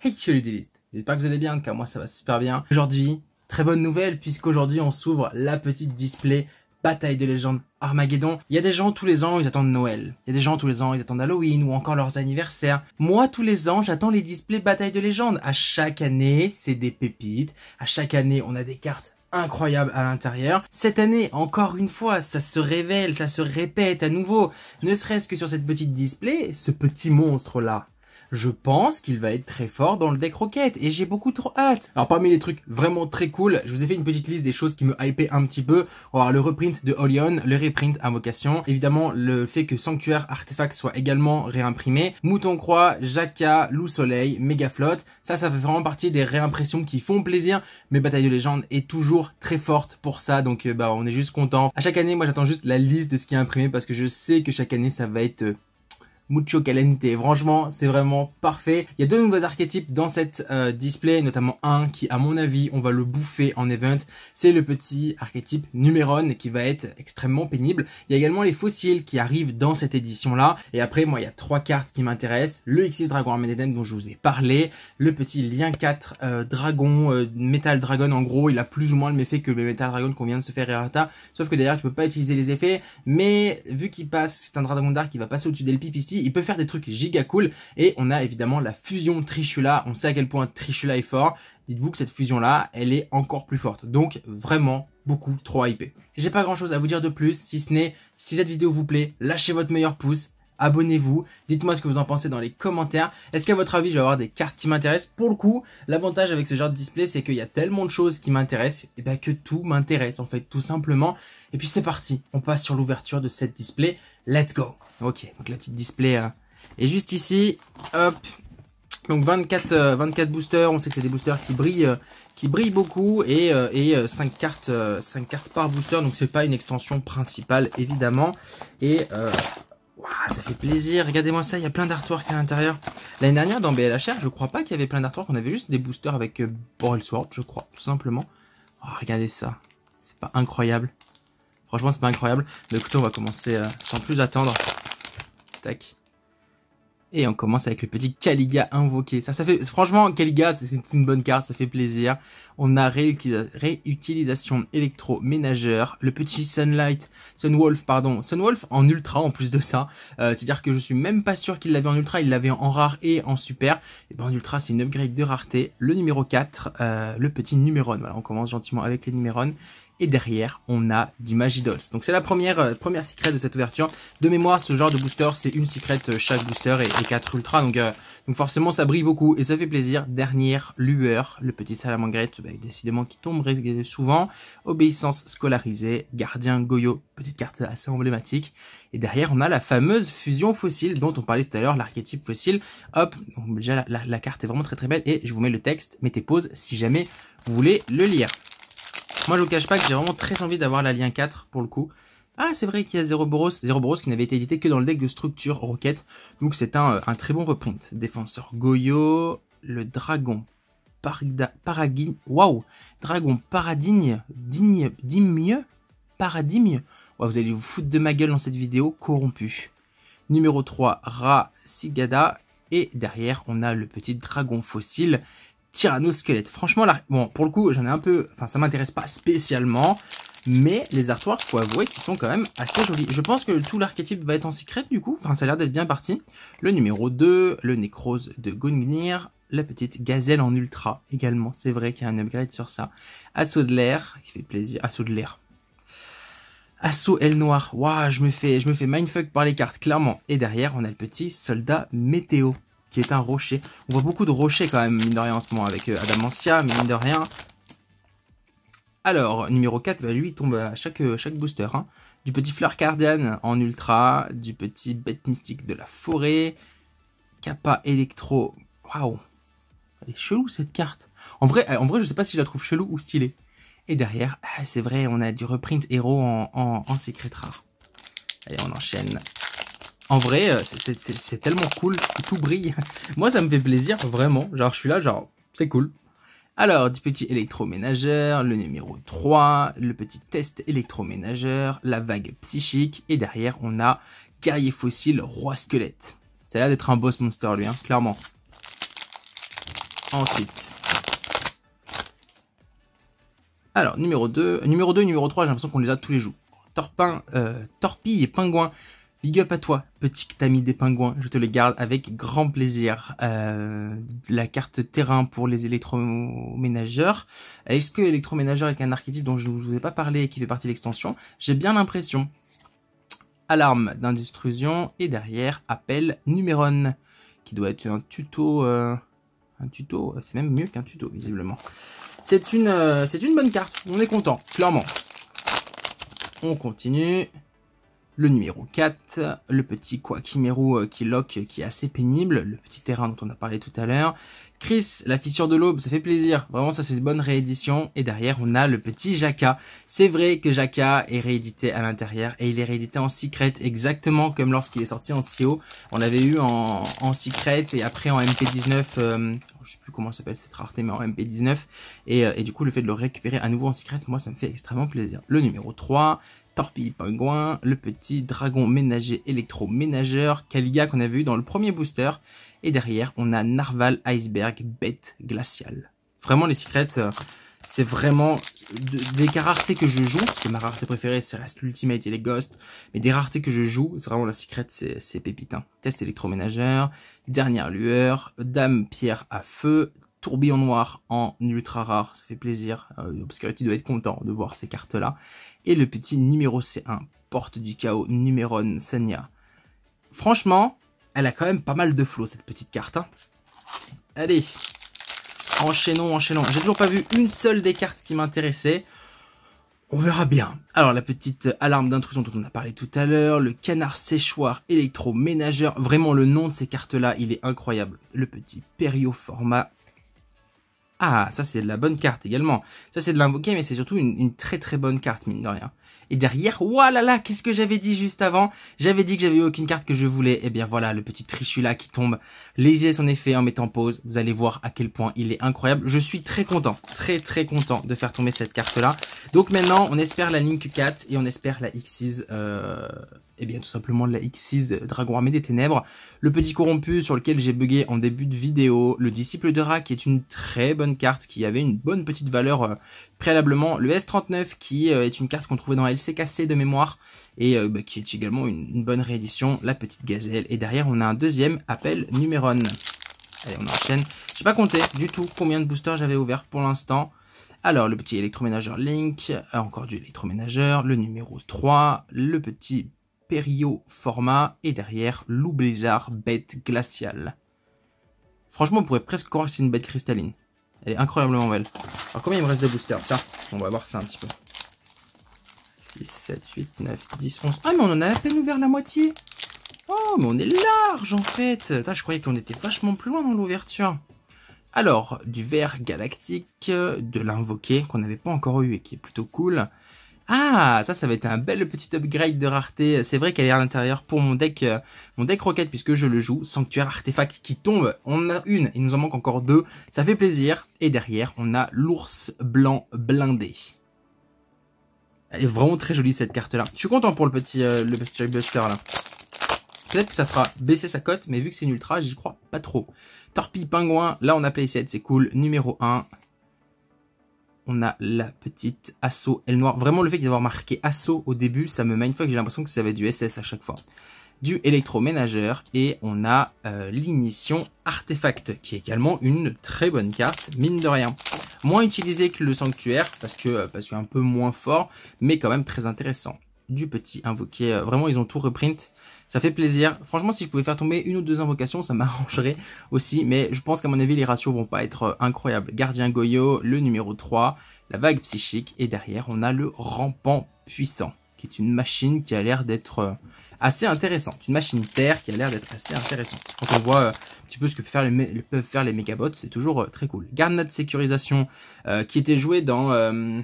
Hey, salut d'élite, J'espère que vous allez bien, en tout cas moi ça va super bien. Aujourd'hui, très bonne nouvelle puisqu'aujourd'hui on s'ouvre la petite display Bataille de légende Armageddon. Il y a des gens tous les ans, ils attendent Noël. Il y a des gens tous les ans, ils attendent Halloween ou encore leurs anniversaires. Moi tous les ans, j'attends les displays Bataille de légende. À chaque année, c'est des pépites. À chaque année, on a des cartes incroyables à l'intérieur. Cette année, encore une fois, ça se révèle, ça se répète à nouveau. Ne serait-ce que sur cette petite display, ce petit monstre-là, je pense qu'il va être très fort dans le deck Rocket et j'ai beaucoup trop hâte. Alors parmi les trucs vraiment très cool, je vous ai fait une petite liste des choses qui me hypaient un petit peu. On va le reprint de Olion, le reprint Invocation, évidemment le fait que Sanctuaire Artefact soit également réimprimé, Mouton Croix, Jaka, Loup Soleil, Flotte. ça ça fait vraiment partie des réimpressions qui font plaisir, mais Bataille de Légende est toujours très forte pour ça, donc euh, bah on est juste content. À chaque année, moi j'attends juste la liste de ce qui est imprimé parce que je sais que chaque année ça va être euh, mucho caliente. Franchement, c'est vraiment parfait. Il y a deux nouveaux archétypes dans cette euh, display, notamment un qui, à mon avis, on va le bouffer en event. C'est le petit archétype Numéron qui va être extrêmement pénible. Il y a également les fossiles qui arrivent dans cette édition-là. Et après, moi, il y a trois cartes qui m'intéressent. Le X6 Dragon Armageddon dont je vous ai parlé. Le petit lien 4 euh, Dragon, euh, Metal Dragon, en gros, il a plus ou moins le même effet que le Metal Dragon qu'on vient de se faire Errata. Sauf que d'ailleurs, tu peux pas utiliser les effets. Mais vu qu'il passe, c'est un Dragon d'art qui va passer au-dessus des ici, il peut faire des trucs giga cool. Et on a évidemment la fusion Trishula. On sait à quel point Trishula est fort. Dites-vous que cette fusion-là, elle est encore plus forte. Donc vraiment beaucoup trop hypé. J'ai pas grand chose à vous dire de plus, si ce n'est si cette vidéo vous plaît, lâchez votre meilleur pouce abonnez-vous. Dites-moi ce que vous en pensez dans les commentaires. Est-ce qu'à votre avis, je vais avoir des cartes qui m'intéressent Pour le coup, l'avantage avec ce genre de display, c'est qu'il y a tellement de choses qui m'intéressent, et eh bien que tout m'intéresse en fait, tout simplement. Et puis c'est parti, on passe sur l'ouverture de cette display. Let's go Ok, donc la petite display euh, est juste ici. Hop donc 24, euh, boosters, on sait que c'est des boosters qui brillent, euh, qui brillent beaucoup et, 5, cartes, cartes par booster, donc c'est pas une extension principale évidemment. Et ah, ça fait plaisir. Regardez-moi ça, il y a plein d'artworks à l'intérieur. L'année dernière, dans BLHR, je crois pas qu'il y avait plein d'artworks. On avait juste des boosters avec euh, Sword, je crois, tout simplement. Oh, regardez ça. C'est pas incroyable. Franchement, c'est pas incroyable. Mais écoutez, on va commencer euh, sans plus attendre. Tac. Et on commence avec le petit Caliga invoqué. Ça, ça fait, franchement, Caliga, c'est une bonne carte, ça fait plaisir. On a réutilisation électroménageur, le petit Sunlight, Sunwolf, pardon, Sunwolf en ultra en plus de ça. Euh, c'est-à-dire que je suis même pas sûr qu'il l'avait en ultra, il l'avait en rare et en super. Et ben en ultra, c'est une upgrade de rareté. Le numéro 4, euh, le petit numéron. Voilà, on commence gentiment avec les Numéron. Et derrière, on a du Magidols. Donc c'est la première, euh, première secret de cette ouverture. De mémoire, ce genre de booster, c'est une secret euh, chaque booster et, quatre 4 ultra. Donc, euh, donc forcément, ça brille beaucoup et ça fait plaisir. Dernière lueur, le petit salamangrette, bah, décidément qui tombe souvent. Obéissance scolarisée, gardien Goyo, petite carte assez emblématique. Et derrière, on a la fameuse fusion fossile dont on parlait tout à l'heure, l'archétype fossile. Hop, déjà la carte est vraiment très très belle et je vous mets le texte. Mettez pause si jamais vous voulez le lire. Moi, je vous cache pas que j'ai vraiment très envie d'avoir la lien 4 pour le coup. Ah, c'est vrai qu'il y a Zero Boros, Zero Boros qui n'avait été édité que dans le deck de structure Rocket. Donc c'est un, euh, très bon reprint. Défenseur Goyo, le dragon Paradigne. Wow waouh, dragon Paradigne, digne, digne, Paradigme. vous allez vous foutre de ma gueule dans cette vidéo, corrompu. Numéro 3, Ra Sigada. Et derrière, on a le petit dragon fossile tyrannosquelette. Franchement, bon, pour le coup, j'en ai un peu... Enfin, ça m'intéresse pas spécialement. Mais les il faut avouer qu'ils sont quand même assez jolis. Je pense que tout l'archétype va être en secret du coup. Enfin, ça a l'air d'être bien parti. Le numéro 2, le nécrose de Gungnir. La petite gazelle en ultra également. C'est vrai qu'il y a un upgrade sur ça. Assaut de l'air, qui fait plaisir. Assaut de l'air. Assaut aile noire. Waouh, je me fais, je me fais mindfuck par les cartes, clairement. Et derrière, on a le petit soldat météo qui est un rocher. On voit beaucoup de rochers quand même, mine de rien, en ce moment, avec euh, Adamantia, mais mine de rien. Alors, numéro 4, bah, lui, il tombe à chaque, euh, chaque booster. Hein. Du petit Fleur Cardian en ultra, du petit Bête Mystique de la Forêt, Kappa Electro. Waouh Elle est chelou cette carte. En vrai, euh, en vrai, je sais pas si je la trouve chelou ou stylée. Et derrière, ah, c'est vrai, on a du reprint héros en, en, en secret rare. Allez, on enchaîne. En vrai, euh, c'est tellement cool, tout brille. Moi, ça me fait plaisir, vraiment. Genre, je suis là, genre, c'est cool. Alors, du petit électroménager, le numéro 3, le petit test électroménager, la vague psychique, et derrière, on a guerrier fossile, roi squelette. Ça a l'air d'être un boss monster, lui, hein, clairement. Ensuite. Alors, numéro 2, numéro 2 numéro 3, j'ai l'impression qu'on les a tous les jours. Torpin, euh, torpille et pingouin. Big up à toi, petit ami des pingouins. Je te le garde avec grand plaisir. Euh, la carte terrain pour les électroménageurs. Est-ce que électroménageur est un archétype dont je ne vous ai pas parlé et qui fait partie de l'extension J'ai bien l'impression. Alarme d'industrusion. et derrière appel numéron qui doit être un tuto. Euh, un tuto, c'est même mieux qu'un tuto visiblement. C'est une, euh, c'est une bonne carte. On est content, clairement. On continue. Le numéro 4, le petit Kwakimero euh, qui euh, qui est assez pénible, le petit terrain dont on a parlé tout à l'heure. Chris, la fissure de l'aube, ça fait plaisir. Vraiment, ça c'est une bonne réédition. Et derrière, on a le petit Jaka. C'est vrai que Jaka est réédité à l'intérieur et il est réédité en secret, exactement comme lorsqu'il est sorti en CO. On l'avait eu en, en secret et après en MP19, euh, je sais plus comment s'appelle cette rareté, mais en MP19. Et, et, du coup, le fait de le récupérer à nouveau en secret, moi, ça me fait extrêmement plaisir. Le numéro 3, torpille pingouin, le petit dragon ménager électroménageur, Caliga qu'on avait eu dans le premier booster, et derrière on a Narval Iceberg Bête Glaciale. Vraiment les secrets, euh, c'est vraiment des raretés que je joue, parce que ma rareté préférée ça reste l'Ultimate et les Ghosts, mais des raretés que je joue, c'est vraiment la secrète, c'est pépite. Hein. Test électroménageur, dernière lueur, dame pierre à feu, tourbillon noir en ultra rare, ça fait plaisir. Euh, Obscurity doit être content de voir ces cartes-là. Et le petit numéro C1, Porte du Chaos, Numéron, Senya. Franchement, elle a quand même pas mal de flow cette petite carte. Hein. Allez, enchaînons, enchaînons. J'ai toujours pas vu une seule des cartes qui m'intéressait. On verra bien. Alors la petite alarme d'intrusion dont on a parlé tout à l'heure, le canard séchoir électroménageur, vraiment le nom de ces cartes-là, il est incroyable. Le petit périoformat ah, ça c'est de la bonne carte également. Ça c'est de l'invoquer, mais c'est surtout une, une, très très bonne carte, mine de rien. Et derrière, voilà là, qu'est-ce que j'avais dit juste avant J'avais dit que j'avais eu aucune carte que je voulais. Et eh bien voilà, le petit là qui tombe. lisez son effet en mettant pause. Vous allez voir à quel point il est incroyable. Je suis très content, très très content de faire tomber cette carte-là. Donc maintenant, on espère la Link 4 et on espère la X6... Euh eh bien tout simplement la X6 Dragon Armée des Ténèbres, le petit corrompu sur lequel j'ai bugué en début de vidéo, le disciple de Ra qui est une très bonne carte qui avait une bonne petite valeur euh, préalablement le S39 qui euh, est une carte qu'on trouvait dans LCKC de mémoire et euh, bah, qui est également une, bonne réédition, la petite gazelle. Et derrière on a un deuxième appel Numéron. Allez on enchaîne. J'ai pas compté du tout combien de boosters j'avais ouvert pour l'instant. Alors le petit électroménageur Link, euh, encore du électroménageur, le numéro 3, le petit Perio format et derrière loup blizzard bête glaciale. Franchement on pourrait presque croire que c'est une bête cristalline. Elle est incroyablement belle. Alors combien il me reste de boosters Tiens, on va voir ça un petit peu. 6, 7, 8, 9, 10, 11. Ah mais on en a à peine ouvert la moitié Oh mais on est large en fait Je croyais qu'on était vachement plus loin dans l'ouverture. Alors, du verre galactique, euh, de l'invoqué qu'on n'avait pas encore eu et qui est plutôt cool. Ah, ça, ça va être un bel petit upgrade de rareté. C'est vrai qu'elle est à l'intérieur pour mon deck, euh, mon deck roquette puisque je le joue. Sanctuaire artefact qui tombe. On a une, il nous en manque encore deux. Ça fait plaisir. Et derrière, on a l'ours blanc blindé. Elle est vraiment très jolie cette carte-là. Je suis content pour le petit, euh, le petit Buster là. Peut-être que ça fera baisser sa cote, mais vu que c'est une ultra, j'y crois pas trop. Torpille pingouin, là on a playset, c'est cool. Numéro 1 on a la petite assaut elle noire. Vraiment, le fait d'avoir marqué assaut au début, ça me une fois que J'ai l'impression que ça va être du SS à chaque fois. Du électroménageur. Et on a euh, l'Inition artefact, qui est également une très bonne carte, mine de rien. Moins utilisée que le sanctuaire, parce que euh, parce un peu moins fort, mais quand même très intéressant du petit invoqué. Euh, vraiment, ils ont tout reprint. Ça fait plaisir. Franchement, si je pouvais faire tomber une ou deux invocations, ça m'arrangerait aussi. Mais je pense qu'à mon avis, les ratios vont pas être euh, incroyables. Gardien Goyo, le numéro 3, la vague psychique. Et derrière, on a le rampant puissant, qui est une machine qui a l'air d'être euh, assez intéressante. Une machine terre qui a l'air d'être assez intéressante. Quand on voit un petit peu ce que peuvent faire les, peuvent faire les mégabots, c'est toujours très cool. de sécurisation, qui était joué dans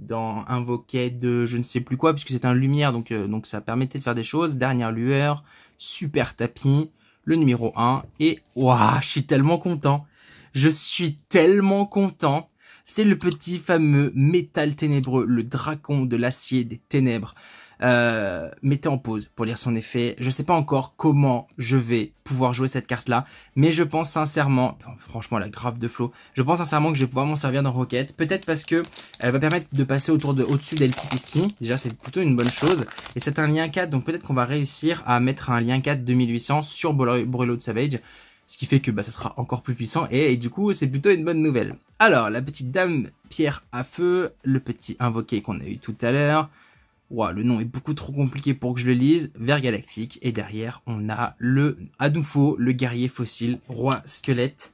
dans invoquait de je ne sais plus quoi, puisque c'est un lumière, donc, euh, donc ça permettait de faire des choses. Dernière lueur, super tapis, le numéro 1, et waouh, je suis tellement content. Je suis tellement content. C'est le petit fameux métal ténébreux, le dragon de l'acier des ténèbres. Euh, mettez en pause pour lire son effet. Je ne sais pas encore comment je vais pouvoir jouer cette carte-là, mais je pense sincèrement, franchement la grave de flow, je pense sincèrement que je vais pouvoir m'en servir dans Rocket, peut-être parce que elle va permettre de passer autour de au-dessus d'Elpipisti, déjà c'est plutôt une bonne chose, et c'est un lien 4, donc peut-être qu'on va réussir à mettre un lien 4 2800 sur Brûlot de Savage, ce qui fait que bah, ça sera encore plus puissant et du coup c'est plutôt une bonne nouvelle. Alors la petite dame pierre à feu, le petit invoqué qu'on a eu tout à l'heure, Wow, le nom est beaucoup trop compliqué pour que je le lise. vers galactique. Et derrière, on a le Adoufo, le guerrier fossile, roi squelette.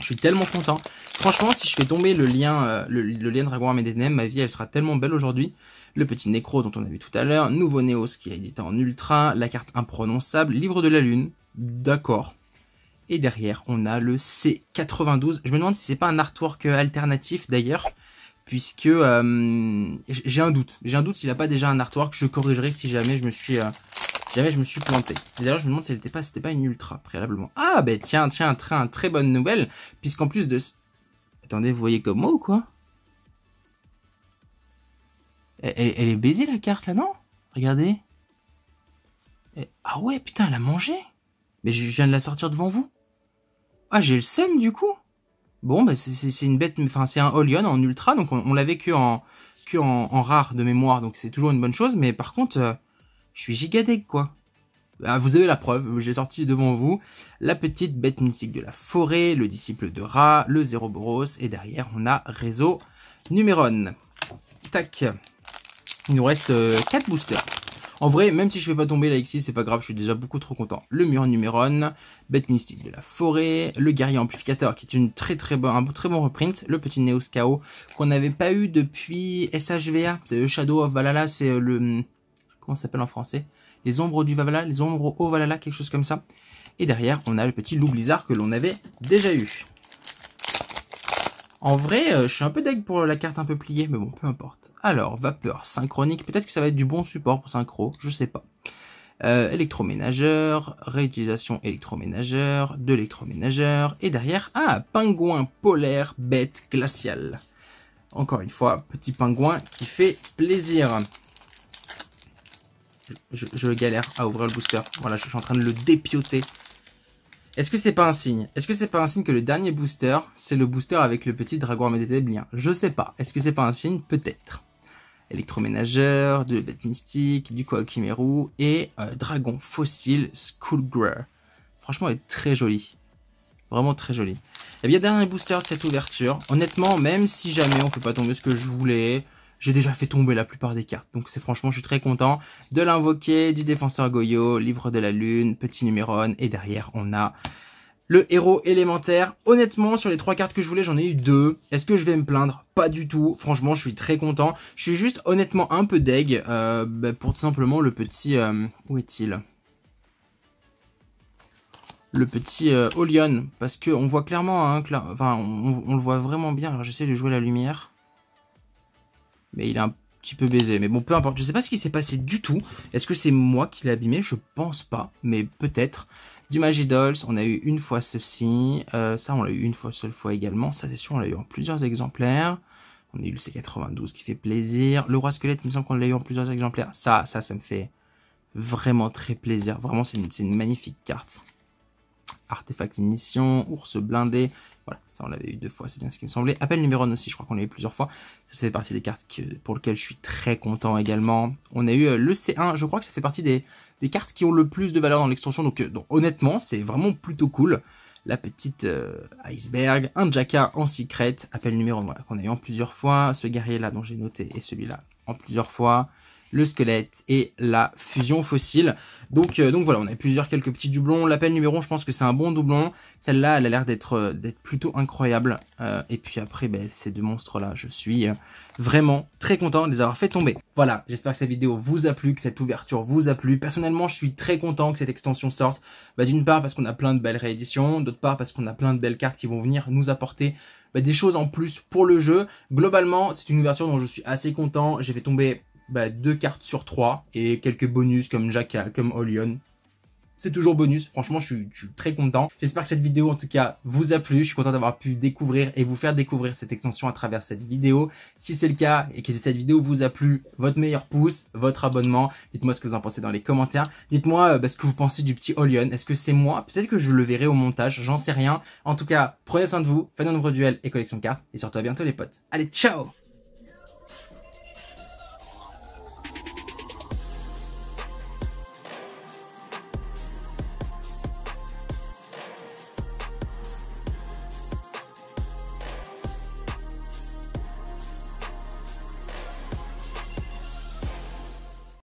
Je suis tellement content. Franchement, si je fais tomber le lien, euh, le, lien Dragon ma vie, elle sera tellement belle aujourd'hui. Le petit Nécro dont on a vu tout à l'heure, Nouveau Néos qui est édité en Ultra, la carte imprononçable, Livre de la Lune, d'accord. Et derrière, on a le C92. Je me demande si c'est pas un artwork euh, alternatif d'ailleurs puisque euh, j'ai un doute. J'ai un doute s'il n'a pas déjà un artwork. Je corrigerai si jamais je me suis, euh, si jamais je me suis planté. D'ailleurs, je me demande si c'était pas, c'était pas une ultra préalablement. Ah ben bah, tiens, tiens, très bonne nouvelle, puisqu'en plus de, attendez, vous voyez comme moi ou quoi elle, est baisée la carte là, non Regardez. Ah ouais, putain, elle a mangé. Mais je viens de la sortir devant vous. Ah, j'ai le seum du coup. Bon, bah, c'est une bête, enfin c'est un Olion en ultra, donc on, l'a l'avait que en que en, rare de mémoire, donc c'est toujours une bonne chose. Mais par contre, euh, je suis gigadec quoi. Ah, vous avez la preuve, j'ai sorti devant vous la petite bête mystique de la forêt, le disciple de rat, le Zerobros, et derrière on a réseau Numéron. Tac. Il nous reste euh, quatre 4 boosters. En vrai, même si je vais pas tomber là x c'est pas grave, je suis déjà beaucoup trop content. Le mur 1, Bête Mystique de la Forêt, le Guerrier Amplificateur qui est une très très bon, un très bon reprint, le petit Neos KO qu'on n'avait pas eu depuis SHVA, c'est Shadow of Valhalla, c'est euh, le... comment ça s'appelle en français Les Ombres du Valhalla, les Ombres au Valhalla, quelque chose comme ça. Et derrière, on a le petit Loup Blizzard que l'on avait déjà eu. En vrai, euh, je suis un peu deg pour la carte un peu pliée, mais bon, peu importe. Alors, vapeur, synchronique, peut-être que ça va être du bon support pour synchro, je sais pas. Euh, électroménageur, réutilisation électroménageur, de l'électroménageur, et derrière, ah, pingouin polaire, bête glaciale. Encore une fois, petit pingouin qui fait plaisir. Je, galère à ouvrir le booster. Voilà, je, je suis en train de le dépioter. Est-ce que c'est pas un signe Est-ce que c'est pas un signe que le dernier booster, c'est le booster avec le petit dragon bien Je sais pas. Est-ce que c'est pas un signe Peut-être. Électroménageur, de bête mystique, du Kimeru et euh, dragon fossile Skullgrr. Franchement, elle est très jolie. Vraiment très jolie. Et eh bien, dernier booster de cette ouverture. Honnêtement, même si jamais on peut pas tomber ce que je voulais, j'ai déjà fait tomber la plupart des cartes. Donc c'est franchement, je suis très content de l'invoquer, du défenseur Goyo, livre de la lune, petit numéron, et derrière on a le héros élémentaire. Honnêtement, sur les trois cartes que je voulais, j'en ai eu deux. Est-ce que je vais me plaindre Pas du tout. Franchement, je suis très content. Je suis juste honnêtement un peu deg euh, bah, pour tout simplement le petit... Euh, où est-il le petit Olyon, euh, Olion, parce qu'on voit clairement, hein, enfin on, on, le voit vraiment bien, alors j'essaie de jouer la lumière, mais il est un petit peu baisé. Mais bon, peu importe. Je ne sais pas ce qui s'est passé du tout. Est-ce que c'est moi qui l'ai abîmé Je pense pas. Mais peut-être. Du Magidols, on a eu une fois ceci. Euh, ça, on l'a eu une fois, seule fois également. Ça, c'est sûr, on l'a eu en plusieurs exemplaires. On a eu le C92 qui fait plaisir. Le Roi Squelette, il me semble qu'on l'a eu en plusieurs exemplaires. Ça, ça, ça me fait vraiment très plaisir. Vraiment, c'est une, magnifique carte. Artefact Ignition, Ours Blindé, voilà, ça on l'avait eu deux fois, c'est bien ce qui me semblait. Appel numéro 1 aussi, je crois qu'on l'a eu plusieurs fois. Ça, fait partie des cartes pour lesquelles je suis très content également. On a eu euh, le C1, je crois que ça fait partie des, cartes qui ont le plus de valeur dans l'extension. Donc, euh, honnêtement, c'est vraiment plutôt cool. La petite euh, iceberg, un Jacka en secret, appel numéro 1, voilà, qu'on a eu en plusieurs fois. Ce guerrier là dont j'ai noté et celui-là en plusieurs fois le squelette et la fusion fossile. Donc, euh, donc voilà, on a plusieurs quelques petits doublons. L'appel numéro, je pense que c'est un bon doublon. Celle-là, elle a l'air d'être euh, plutôt incroyable. Euh, et puis après, ben, ces deux monstres-là, je suis vraiment très content de les avoir fait tomber. Voilà, j'espère que cette vidéo vous a plu, que cette ouverture vous a plu. Personnellement, je suis très content que cette extension sorte. Bah, d'une part parce qu'on a plein de belles rééditions, d'autre part parce qu'on a plein de belles cartes qui vont venir nous apporter bah, des choses en plus pour le jeu. Globalement, c'est une ouverture dont je suis assez content. J'ai fait tomber bah, deux cartes sur trois et quelques bonus comme Jacka, comme Olyon C'est toujours bonus, franchement je suis, très content. J'espère que cette vidéo en tout cas vous a plu, je suis content d'avoir pu découvrir et vous faire découvrir cette extension à travers cette vidéo. Si c'est le cas et que cette vidéo vous a plu, votre meilleur pouce, votre abonnement, dites-moi ce que vous en pensez dans les commentaires. Dites-moi euh, bah, ce que vous pensez du petit Olion, est-ce que c'est moi Peut-être que je le verrai au montage, j'en sais rien. En tout cas, prenez soin de vous, faites de nombreux duels et collection de cartes et surtout à bientôt les potes. Allez, ciao